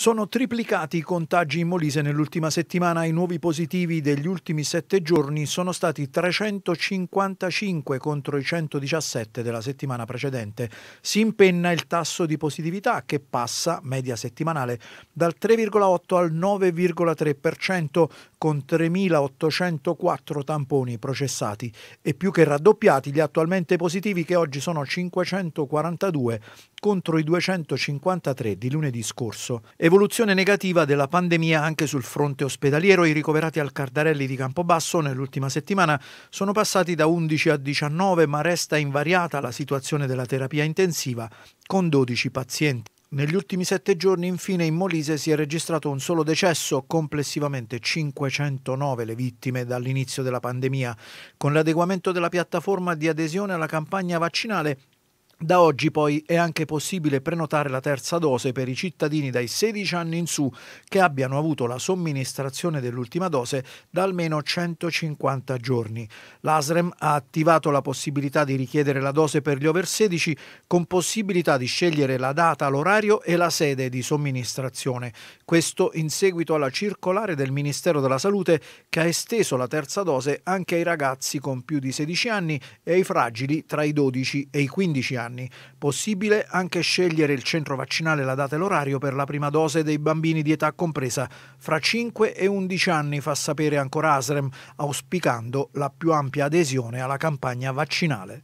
Sono triplicati i contagi in Molise nell'ultima settimana. I nuovi positivi degli ultimi sette giorni sono stati 355 contro i 117 della settimana precedente. Si impenna il tasso di positività che passa, media settimanale, dal 3,8 al 9,3% con 3.804 tamponi processati e più che raddoppiati gli attualmente positivi che oggi sono 542 contro i 253 di lunedì scorso. E Evoluzione negativa della pandemia anche sul fronte ospedaliero. I ricoverati al Cardarelli di Campobasso nell'ultima settimana sono passati da 11 a 19, ma resta invariata la situazione della terapia intensiva con 12 pazienti. Negli ultimi sette giorni, infine, in Molise si è registrato un solo decesso, complessivamente 509 le vittime dall'inizio della pandemia. Con l'adeguamento della piattaforma di adesione alla campagna vaccinale, da oggi poi è anche possibile prenotare la terza dose per i cittadini dai 16 anni in su che abbiano avuto la somministrazione dell'ultima dose da almeno 150 giorni. L'ASREM ha attivato la possibilità di richiedere la dose per gli over 16 con possibilità di scegliere la data, l'orario e la sede di somministrazione. Questo in seguito alla circolare del Ministero della Salute che ha esteso la terza dose anche ai ragazzi con più di 16 anni e ai fragili tra i 12 e i 15 anni anni. Possibile anche scegliere il centro vaccinale, la data e l'orario per la prima dose dei bambini di età compresa fra 5 e 11 anni, fa sapere ancora Asrem, auspicando la più ampia adesione alla campagna vaccinale.